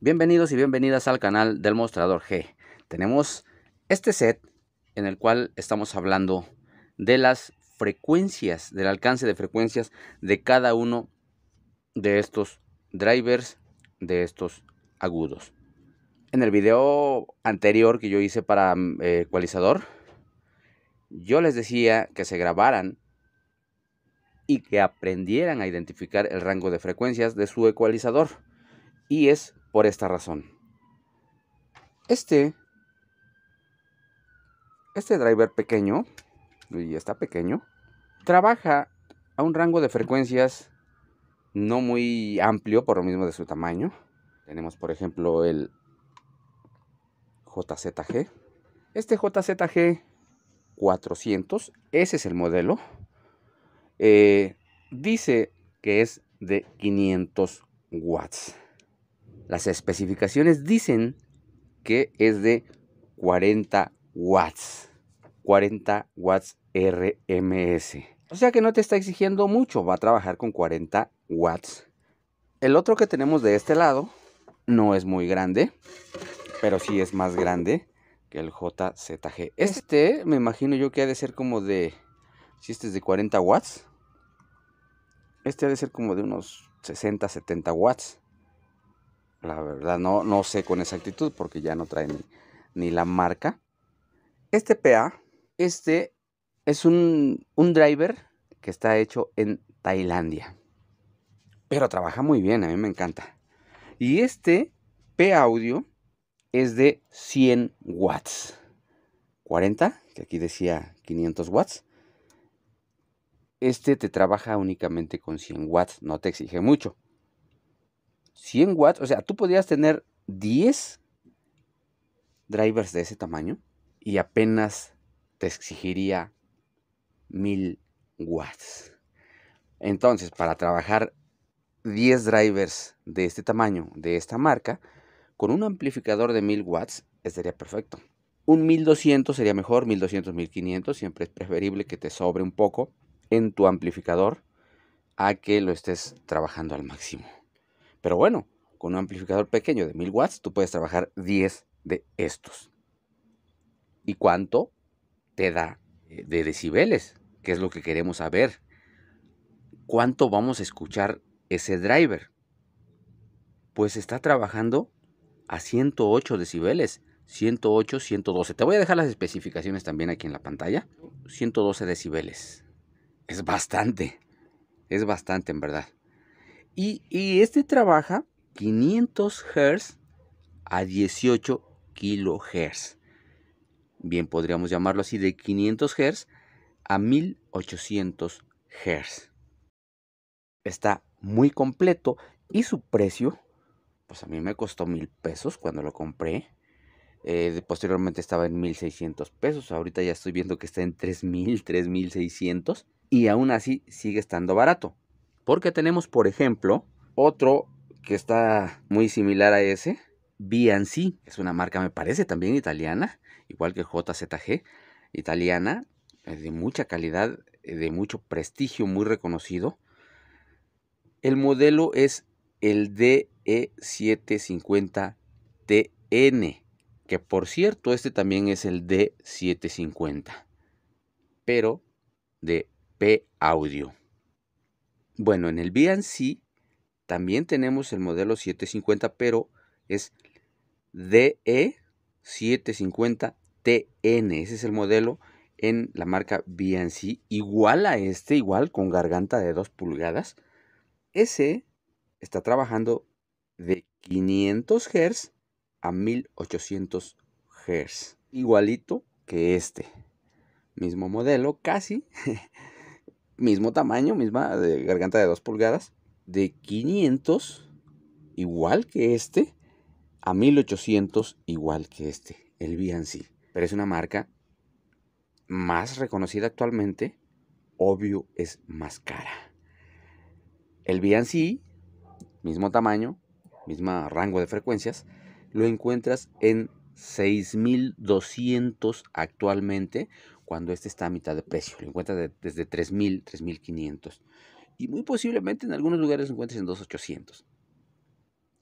Bienvenidos y bienvenidas al canal del Mostrador G. Tenemos este set en el cual estamos hablando de las frecuencias, del alcance de frecuencias de cada uno de estos drivers, de estos agudos. En el video anterior que yo hice para mm, eh, ecualizador, yo les decía que se grabaran y que aprendieran a identificar el rango de frecuencias de su ecualizador. Y es por esta razón. Este, este driver pequeño, y está pequeño, trabaja a un rango de frecuencias no muy amplio por lo mismo de su tamaño. Tenemos por ejemplo el JZG. Este JZG 400, ese es el modelo. Eh, dice que es de 500 watts. Las especificaciones dicen que es de 40 watts. 40 watts RMS. O sea que no te está exigiendo mucho, va a trabajar con 40 watts. El otro que tenemos de este lado no es muy grande, pero sí es más grande que el JZG. Este me imagino yo que ha de ser como de, si este es de 40 watts, este ha de ser como de unos 60, 70 watts. La verdad, no, no sé con exactitud porque ya no trae ni, la marca. Este PA, este es un, un, driver que está hecho en Tailandia. Pero trabaja muy bien, a mí me encanta. Y este P-Audio es de 100 watts. 40, que aquí decía 500 watts. Este te trabaja únicamente con 100 watts, no te exige mucho. 100 watts, o sea, tú podrías tener 10 drivers de ese tamaño y apenas te exigiría 1000 watts. Entonces, para trabajar 10 drivers de este tamaño, de esta marca, con un amplificador de 1000 watts estaría perfecto. Un 1200 sería mejor, 1200, 1500, siempre es preferible que te sobre un poco en tu amplificador a que lo estés trabajando al máximo. Pero bueno, con un amplificador pequeño de 1000 watts, tú puedes trabajar 10 de estos. ¿Y cuánto te da eh, de decibeles? ¿Qué es lo que queremos saber. ¿Cuánto vamos a escuchar ese driver? Pues está trabajando a 108 decibeles. 108, 112. Te voy a dejar las especificaciones también aquí en la pantalla. 112 decibeles. Es bastante. Es bastante en verdad. Y, este trabaja 500 Hz a 18 kHz. Bien, podríamos llamarlo así de 500 Hz a 1800 Hz. Está muy completo y su precio, pues a mí me costó mil pesos cuando lo compré. Eh, posteriormente estaba en 1600 pesos. Ahorita ya estoy viendo que está en 3000, 3600. Y aún así sigue estando barato. Porque tenemos, por ejemplo, otro que está muy similar a ese, BNC, es una marca, me parece, también italiana, igual que JZG, italiana, eh, de mucha calidad, eh, de mucho prestigio, muy reconocido. El modelo es el DE750TN, que por cierto, este también es el D750, pero de P-Audio. Bueno, en el BNC también tenemos el modelo 750, pero es DE750TN. Ese es el modelo en la marca BNC, igual a este, igual con garganta de 2 pulgadas. Ese está trabajando de 500 Hz a 1800 Hz, igualito que este. Mismo modelo, casi. mismo tamaño, misma garganta de 2 pulgadas, de 500, igual que este, a 1800, igual que este, el BNC. Pero es una marca más reconocida actualmente, obvio es más cara. El BNC, mismo tamaño, misma rango de frecuencias, lo encuentras en 6200 actualmente cuando este está a mitad de precio. Lo encuentras desde 3.000, 3.500. Y muy posiblemente en algunos lugares lo encuentres en 2.800.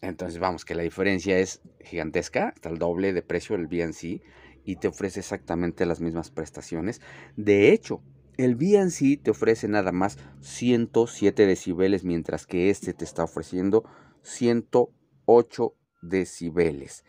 Entonces, vamos, que la diferencia es gigantesca, hasta el doble de precio el BNC y te ofrece exactamente las mismas prestaciones. De hecho, el BNC te ofrece nada más 107 decibeles, mientras que este te está ofreciendo 108 decibeles.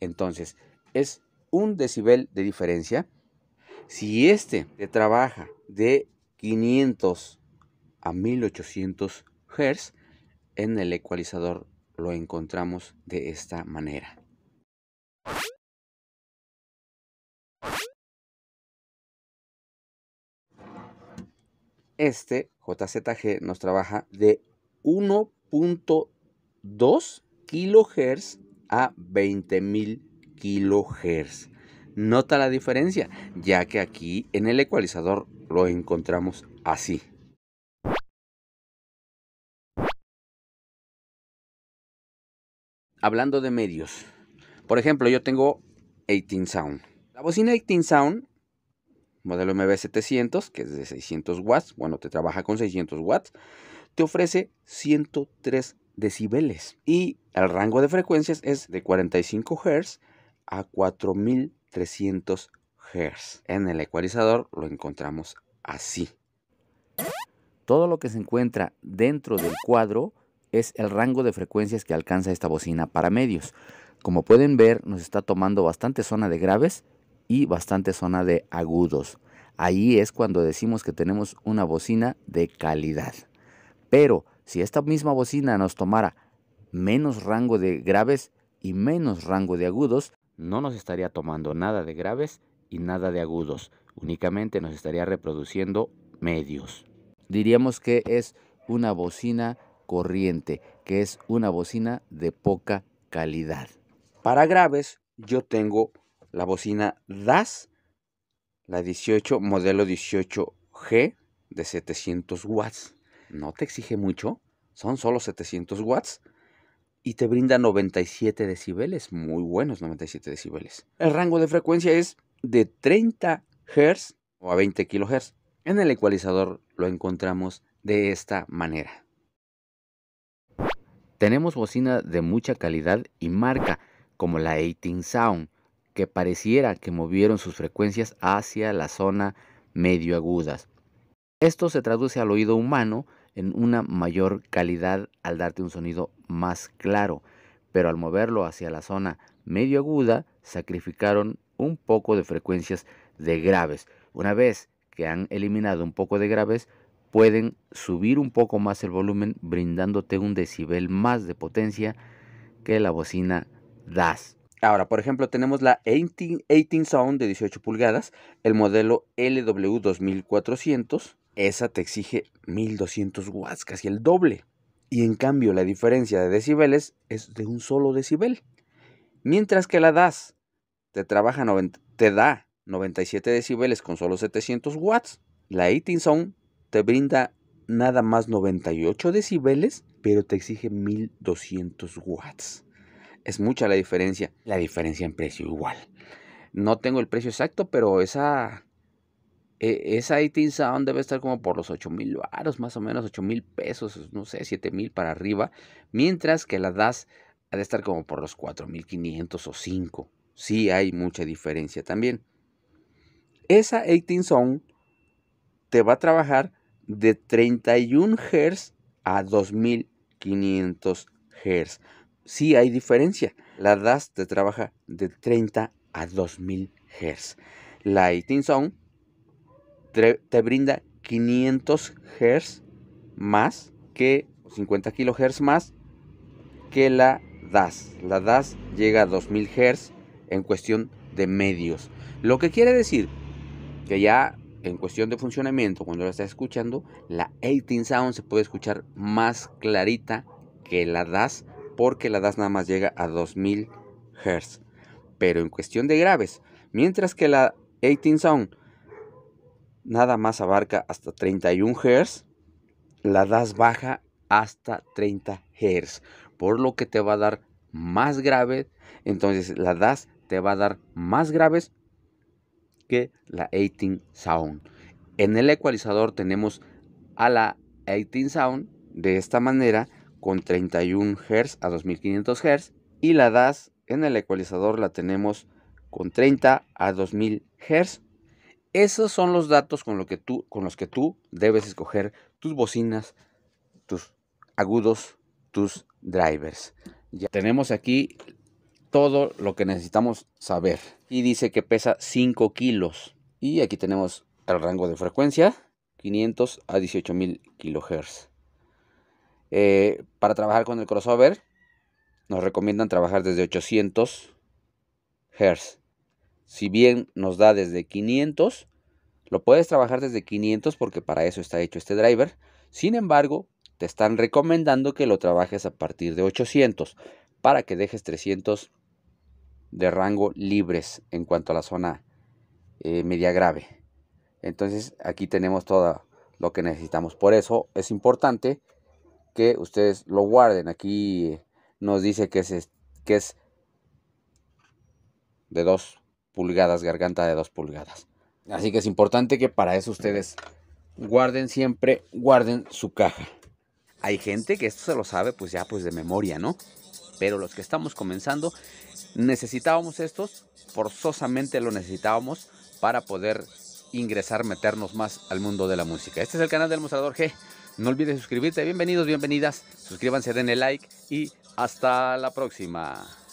Entonces, es un decibel de diferencia si este te trabaja de 500 a 1800 Hz, en el ecualizador lo encontramos de esta manera. Este JZG nos trabaja de 1.2 kHz a 20.000 kilohertz. Nota la diferencia, ya que aquí en el ecualizador lo encontramos así. Hablando de medios, por ejemplo, yo tengo 18 Sound. La bocina 18 Sound, modelo MB700, que es de 600 watts, bueno, te trabaja con 600 watts, te ofrece 103 decibeles y el rango de frecuencias es de 45 Hz a 4000 300 Hz. En el ecualizador lo encontramos así. Todo lo que se encuentra dentro del cuadro es el rango de frecuencias que alcanza esta bocina para medios. Como pueden ver, nos está tomando bastante zona de graves y bastante zona de agudos. Ahí es cuando decimos que tenemos una bocina de calidad. Pero si esta misma bocina nos tomara menos rango de graves y menos rango de agudos, no nos estaría tomando nada de graves y nada de agudos, únicamente nos estaría reproduciendo medios. Diríamos que es una bocina corriente, que es una bocina de poca calidad. Para graves yo tengo la bocina DAS, la 18, modelo 18G de 700 watts. No te exige mucho, son solo 700 watts, y te brinda 97 decibeles, muy buenos 97 decibeles. El rango de frecuencia es de 30 Hz o a 20 kHz. En el ecualizador lo encontramos de esta manera. Tenemos bocina de mucha calidad y marca, como la 18 Sound, que pareciera que movieron sus frecuencias hacia la zona medio agudas. Esto se traduce al oído humano en una mayor calidad al darte un sonido más claro, pero al moverlo hacia la zona medio aguda sacrificaron un poco de frecuencias de graves. Una vez que han eliminado un poco de graves, pueden subir un poco más el volumen brindándote un decibel más de potencia que la bocina DAS. Ahora, por ejemplo, tenemos la 18, 18 Sound de 18 pulgadas, el modelo LW2400, esa te exige 1200 watts, casi el doble. Y en cambio la diferencia de decibeles es de un solo decibel. Mientras que la DAS te, trabaja te da 97 decibeles con solo 700 watts, la Eating te brinda nada más 98 decibeles, pero te exige 1200 watts. Es mucha la diferencia, la diferencia en precio igual. No tengo el precio exacto, pero esa e, esa 18 Sound debe estar como por los 8 mil varos, más o menos 8 mil pesos, no sé, 7 mil para arriba, mientras que la DAS ha de estar como por los 4,500 o 5. Sí hay mucha diferencia también. Esa 18 Sound te va a trabajar de 31 Hz a 2500 Hz. Sí hay diferencia. La DAS te trabaja de 30 a 2000 Hz. La 18 Sound te, brinda 500 Hz más que 50 kHz más que la DAS. La DAS llega a 2000 Hz en cuestión de medios. Lo que quiere decir que ya en cuestión de funcionamiento, cuando la estás escuchando, la 18 Sound se puede escuchar más clarita que la DAS, porque la DAS nada más llega a 2000 Hz. Pero en cuestión de graves, mientras que la 18 Sound nada más abarca hasta 31 Hz, la das baja hasta 30 Hz, por lo que te va a dar más grave, entonces la das te va a dar más graves que la 18 Sound. En el ecualizador tenemos a la 18 Sound de esta manera con 31 Hz a 2500 Hz y la DAS en el ecualizador la tenemos con 30 a 2000 Hz esos son los datos con, los que tú debes escoger tus bocinas, tus agudos, tus drivers. Ya tenemos aquí todo lo que necesitamos saber. Y dice que pesa 5 kilos. Y aquí tenemos el rango de frecuencia, 500 a 18.000 kilohertz. Eh, para trabajar con el crossover, nos recomiendan trabajar desde 800 Hz si bien nos da desde 500, lo puedes trabajar desde 500 porque para eso está hecho este driver. Sin embargo, te están recomendando que lo trabajes a partir de 800 para que dejes 300 de rango libres en cuanto a la zona eh, media grave. Entonces aquí tenemos todo lo que necesitamos. Por eso es importante que ustedes lo guarden. Aquí eh, nos dice que es, que es de 2 pulgadas, garganta de dos pulgadas. Así que es importante que para eso ustedes guarden siempre, guarden su caja. Hay gente que esto se lo sabe pues ya pues de memoria, ¿no? Pero los que estamos comenzando, necesitábamos estos, forzosamente lo necesitábamos para poder ingresar, meternos más al mundo de la música. Este es el canal del Mostrador G. No olvides suscribirte. Bienvenidos, bienvenidas. Suscríbanse, denle like y hasta la próxima.